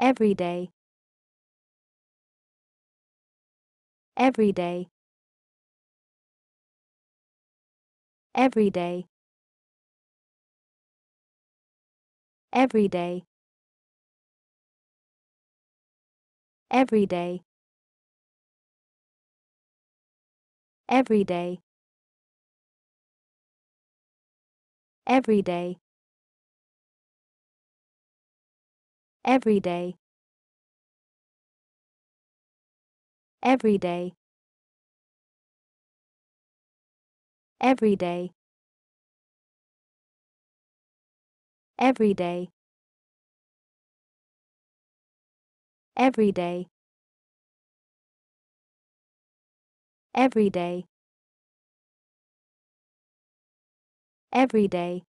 every day every day every day every day every day every day every day every day every day every day every day every day every day every day